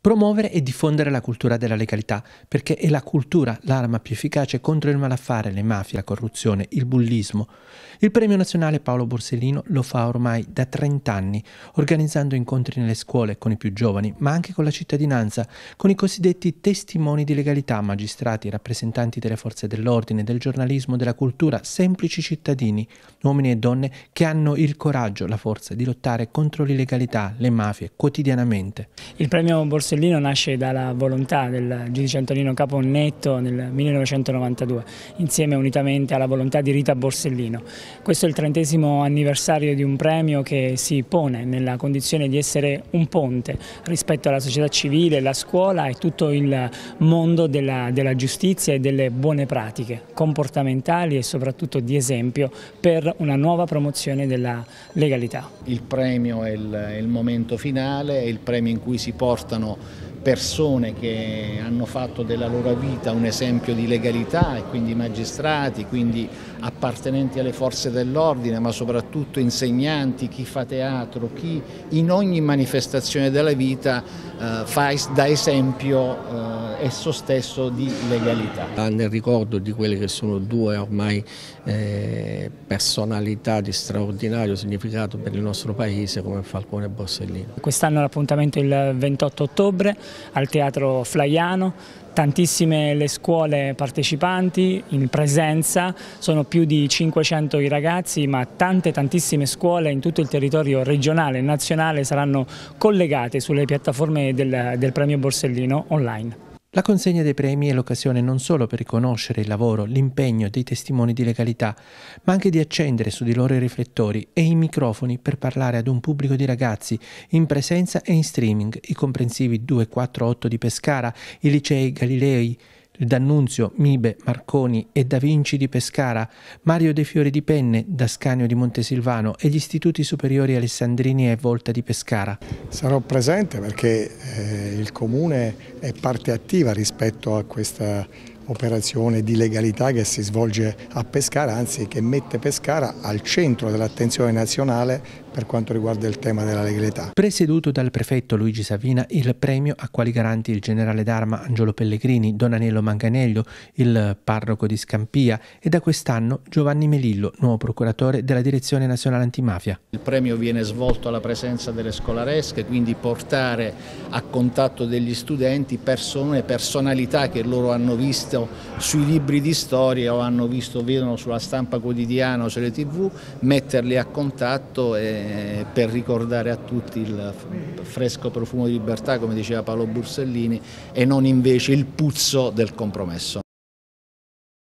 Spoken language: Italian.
Promuovere e diffondere la cultura della legalità, perché è la cultura l'arma più efficace contro il malaffare, le mafie, la corruzione, il bullismo. Il Premio Nazionale Paolo Borsellino lo fa ormai da 30 anni, organizzando incontri nelle scuole con i più giovani, ma anche con la cittadinanza, con i cosiddetti testimoni di legalità, magistrati, rappresentanti delle forze dell'ordine, del giornalismo, della cultura, semplici cittadini, uomini e donne che hanno il coraggio, la forza di lottare contro l'illegalità, le mafie quotidianamente. Il Premio Borsellino Borsellino nasce dalla volontà del giudice Antonino Caponnetto nel 1992, insieme unitamente alla volontà di Rita Borsellino. Questo è il trentesimo anniversario di un premio che si pone nella condizione di essere un ponte rispetto alla società civile, la scuola e tutto il mondo della, della giustizia e delle buone pratiche comportamentali e soprattutto di esempio per una nuova promozione della legalità. Il premio è il, è il momento finale, è il premio in cui si portano persone che hanno fatto della loro vita un esempio di legalità e quindi magistrati, quindi appartenenti alle forze dell'ordine, ma soprattutto insegnanti, chi fa teatro, chi in ogni manifestazione della vita eh, fa, da esempio eh, esso stesso di legalità. Nel ricordo di quelle che sono due ormai eh, personalità di straordinario significato per il nostro paese come Falcone e Borsellino. Quest'anno l'appuntamento è il 28 ottobre al Teatro Flaiano, tantissime le scuole partecipanti in presenza, sono più di 500 i ragazzi ma tante tantissime scuole in tutto il territorio regionale e nazionale saranno collegate sulle piattaforme del, del premio Borsellino online. La consegna dei premi è l'occasione non solo per riconoscere il lavoro, l'impegno dei testimoni di legalità, ma anche di accendere su di loro i riflettori e i microfoni per parlare ad un pubblico di ragazzi in presenza e in streaming, i comprensivi 248 di Pescara, i licei Galilei D'Annunzio, Mibe, Marconi e Da Vinci di Pescara, Mario De Fiori di Penne, Dascanio di Montesilvano e gli istituti superiori Alessandrini e Volta di Pescara. Sarò presente perché eh, il Comune è parte attiva rispetto a questa operazione di legalità che si svolge a Pescara, anzi che mette Pescara al centro dell'attenzione nazionale per quanto riguarda il tema della legalità. Presieduto dal prefetto Luigi Savina, il premio a quali garanti il generale d'arma Angelo Pellegrini, Don Anello Manganello, il parroco di Scampia e da quest'anno Giovanni Melillo, nuovo procuratore della Direzione Nazionale Antimafia. Il premio viene svolto alla presenza delle scolaresche, quindi portare a contatto degli studenti persone, personalità che loro hanno visto visto sui libri di storia o hanno visto, vedono sulla stampa quotidiana o sulle tv, metterli a contatto e, per ricordare a tutti il fresco profumo di libertà, come diceva Paolo Borsellini, e non invece il puzzo del compromesso.